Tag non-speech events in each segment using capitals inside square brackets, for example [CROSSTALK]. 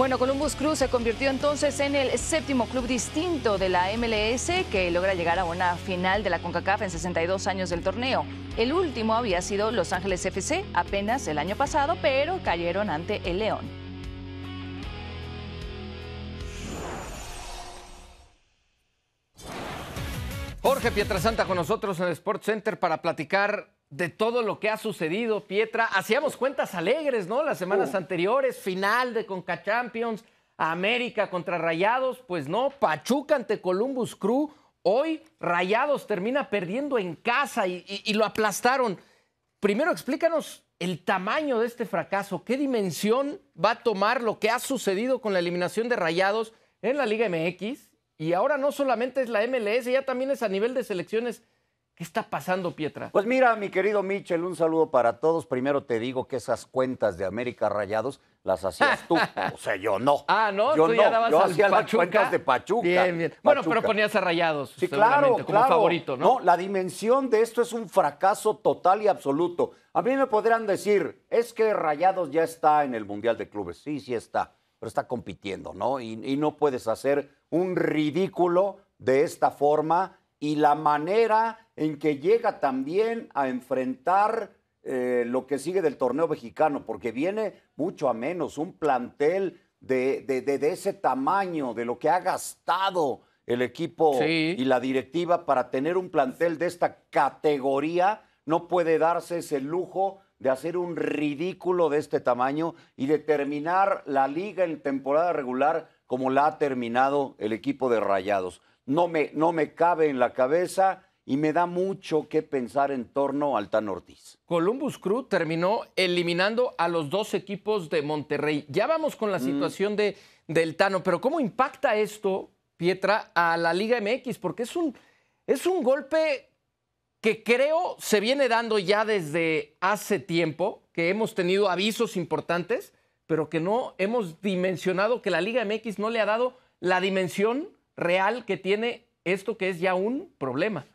Bueno, Columbus Crew se convirtió entonces en el séptimo club distinto de la MLS que logra llegar a una final de la CONCACAF en 62 años del torneo. El último había sido Los Ángeles FC apenas el año pasado, pero cayeron ante el León. Jorge Pietrasanta con nosotros en el Sports Center para platicar de todo lo que ha sucedido, Pietra. Hacíamos cuentas alegres, ¿no? Las semanas oh. anteriores, final de Conca Champions, América contra Rayados, pues no, Pachuca ante Columbus Crew. Hoy Rayados termina perdiendo en casa y, y lo aplastaron. Primero explícanos el tamaño de este fracaso, qué dimensión va a tomar lo que ha sucedido con la eliminación de Rayados en la Liga MX y ahora no solamente es la MLS, ya también es a nivel de selecciones ¿Qué está pasando, Pietra? Pues mira, mi querido Michel, un saludo para todos. Primero te digo que esas cuentas de América Rayados las hacías tú. [LAUGHS] o sea, yo no. Ah, no, yo tú ya dabas yo las cuentas de Pachuca. Bien, bien. Bueno, pero ponías a Rayados. Sí, claro, como claro. favorito, ¿no? la dimensión de esto es un fracaso total y absoluto. A mí me podrían decir, es que Rayados ya está en el Mundial de Clubes. Sí, sí está, pero está compitiendo, ¿no? y, y no puedes hacer un ridículo de esta forma y la manera en que llega también a enfrentar eh, lo que sigue del torneo mexicano, porque viene mucho a menos un plantel de, ese tamaño, de lo que ha gastado el equipo y la directiva para tener un plantel de esta categoría, no puede darse ese lujo de hacer un ridículo de este tamaño y de terminar la liga en temporada regular como la ha terminado el equipo de Rayados no me, no me cabe en la cabeza y me da mucho que pensar en torno al Tano Ortiz. Columbus Crew terminó eliminando a los dos equipos de Monterrey. Ya vamos con la mm. situación de, del Tano, pero ¿cómo impacta esto, Pietra, a la Liga MX? Porque es un, es un golpe que creo se viene dando ya desde hace tiempo, que hemos tenido avisos importantes, pero que no hemos dimensionado, que la Liga MX no le ha dado la dimensión real que tiene esto que es ya un problema.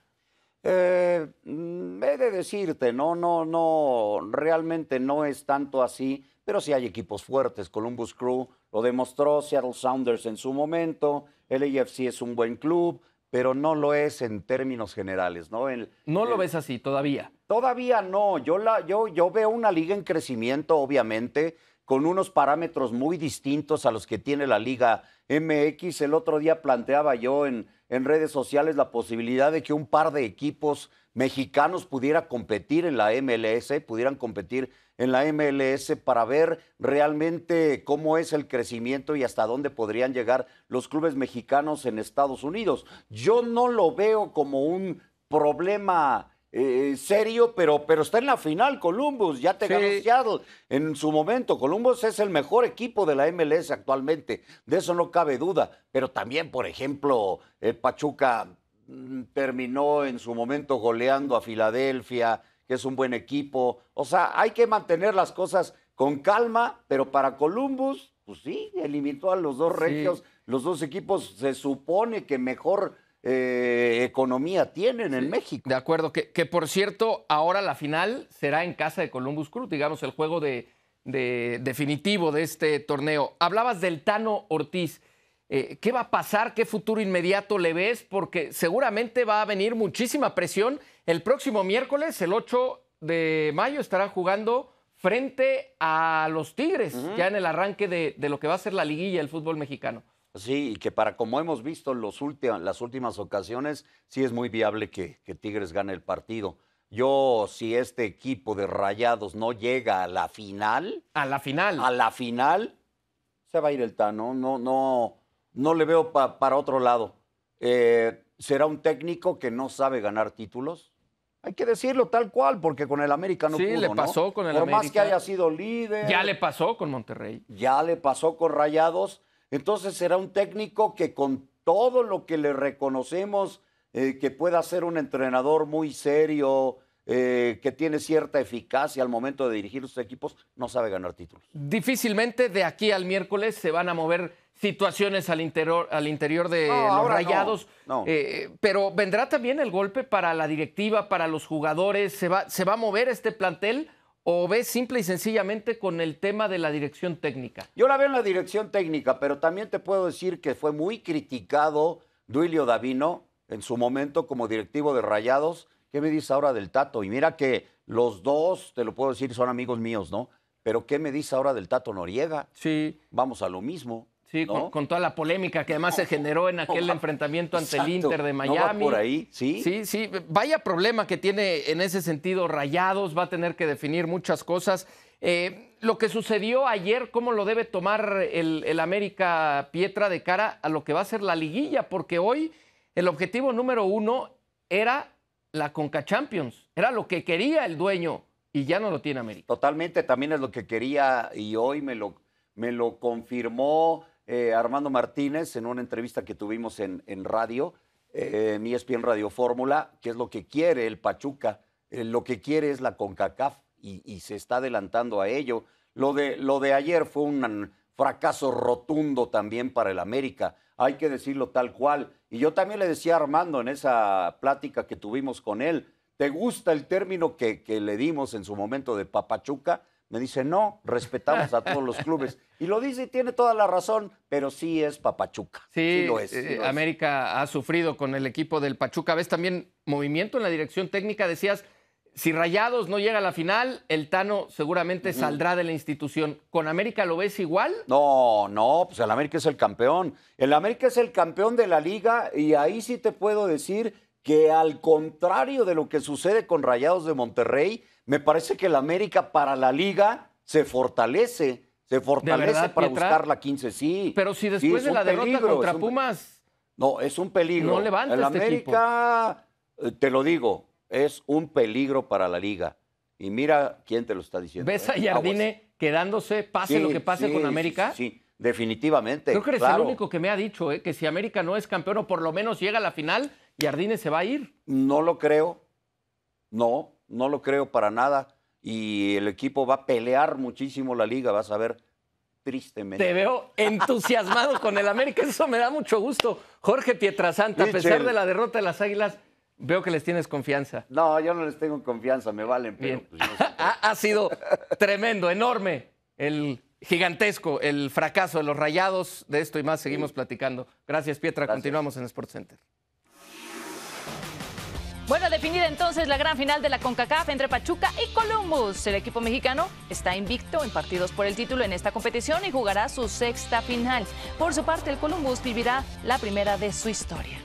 Eh, mm, he de decirte, no, no, no, realmente no es tanto así, pero sí hay equipos fuertes. Columbus Crew lo demostró, Seattle Sounders en su momento, AFC es un buen club, pero no lo es en términos generales, ¿no? no lo ves así todavía. Todavía no. Yo, la, yo, yo veo una liga en crecimiento, obviamente con unos parámetros muy distintos a los que tiene la Liga MX. El otro día planteaba yo en, en redes sociales la posibilidad de que un par de equipos mexicanos pudiera competir en la MLS, pudieran competir en la MLS para ver realmente cómo es el crecimiento y hasta dónde podrían llegar los clubes mexicanos en Estados Unidos. Yo no lo veo como un problema eh, eh, serio, pero, pero está en la final Columbus, ya te ganó Seattle en su momento. Columbus es el mejor equipo de la MLS actualmente, de eso no cabe duda. Pero también, por ejemplo, eh, Pachuca mm, terminó en su momento goleando a Filadelfia, que es un buen equipo. O sea, hay que mantener las cosas con calma, pero para Columbus, pues sí, eliminó a los dos regios. Los dos equipos se supone que mejor eh, economía tienen en México. De acuerdo, que, que, por cierto, ahora la final será en casa de Columbus Cruz, digamos, el juego de, de definitivo de este torneo. Hablabas del Tano Ortiz. Eh, ¿Qué va a pasar? ¿Qué futuro inmediato le ves? Porque seguramente va a venir muchísima presión. El próximo miércoles, el 8 de mayo, estará jugando frente a los Tigres, ya en el arranque de, lo que va a ser la liguilla del fútbol mexicano. Sí, y que para como hemos visto los las últimas ocasiones, sí es muy viable que, Tigres gane el partido. Yo, si este equipo de Rayados no llega a la final. A la final. A la final, se va a ir el tan. No, no, no le veo para otro lado. Eh, ¿Será un técnico que no sabe ganar títulos? Hay que decirlo tal cual, porque con el América no sí, le pasó con el América. Por más que haya sido líder. Ya le pasó con Monterrey. Ya le pasó con Rayados. Entonces será un técnico que con todo lo que le reconocemos eh, que pueda ser un entrenador muy serio, eh, que tiene cierta eficacia al momento de dirigir sus equipos, no sabe ganar títulos. Difícilmente de aquí al miércoles se van a mover situaciones al interior, al interior de los rayados. Eh, pero vendrá también el golpe para la directiva, para los jugadores. ¿Se va, ¿Se va a mover este plantel o ves simple y sencillamente con el tema de la dirección técnica? Yo la veo en la dirección técnica, pero también te puedo decir que fue muy criticado Duilio Davino en su momento como directivo de Rayados. ¿Qué me dices ahora del Tato? Y mira que los dos, te lo puedo decir, son amigos míos, ¿no? Pero ¿qué me dices ahora del Tato Noriega? Sí. Vamos a lo mismo. Sí, con, toda la polémica que además se generó en aquel enfrentamiento ante el Inter de Miami. por ahí, sí. Sí, sí. Vaya problema que tiene en ese sentido Rayados, va a tener que definir muchas cosas. Eh, lo que sucedió ayer, ¿cómo lo debe tomar el, América Pietra de cara a lo que va a ser la liguilla? Porque hoy el objetivo número uno era la Conca Champions, era lo que quería el dueño y ya no lo tiene América. Totalmente, también es lo que quería y hoy me lo, me lo confirmó eh, Armando Martínez en una entrevista que tuvimos en, en radio, eh, en ESPN Radio Fórmula, que es lo que quiere el Pachuca, eh, lo que quiere es la CONCACAF y, se está adelantando a ello. Lo de, lo de ayer fue un fracaso rotundo también para el América, hay que decirlo tal cual. Y yo también le decía a Armando en esa plática que tuvimos con él, ¿te gusta el término que, que le dimos en su momento de papachuca? Me dice, no, respetamos a todos los clubes. [LAUGHS] Y lo dice y tiene toda la razón, pero sí es Papachuca. Sí, eh, sí lo es. América ha sufrido con el equipo del Pachuca. ¿Ves también movimiento en la dirección técnica? Decías, si Rayados no llega a la final, el Tano seguramente saldrá de la institución. ¿Con América lo ves igual? No, no, pues el América es el campeón. El América es el campeón de la liga y ahí sí te puedo decir que al contrario de lo que sucede con Rayados de Monterrey, me parece que el América para la liga se fortalece, se fortalece para buscar la 15, sí. Pero si después de la derrota contra Pumas... No, es un peligro. No levanta el este América, eh, te lo digo, es un peligro para la liga. Y mira quién te lo está diciendo. ¿Ves eh, a Jardine quedándose, pase lo que pase con América? sí. Definitivamente. Creo que eres el único que me ha dicho eh, que si América no es campeón o por lo menos llega a la final, ¿Jardines se va a ir? No lo creo. No, no lo creo para nada. Y el equipo va a pelear muchísimo la liga, vas a ver, tristemente. Te veo entusiasmado [LAUGHS] con el América, eso me da mucho gusto. Jorge Pietrasanta, a pesar de la derrota de las Águilas, Veo que les tienes confianza. No, yo no les tengo confianza, me valen. Pero, pues ha, sido tremendo, enorme, el gigantesco, el fracaso de los rayados de esto y más. Seguimos platicando. Gracias, Pietra. Continuamos en Sports Center. Bueno, definida entonces la gran final de la CONCACAF entre Pachuca y Columbus. El equipo mexicano está invicto en partidos por el título en esta competición y jugará su sexta final. Por su parte, el Columbus vivirá la primera de su historia.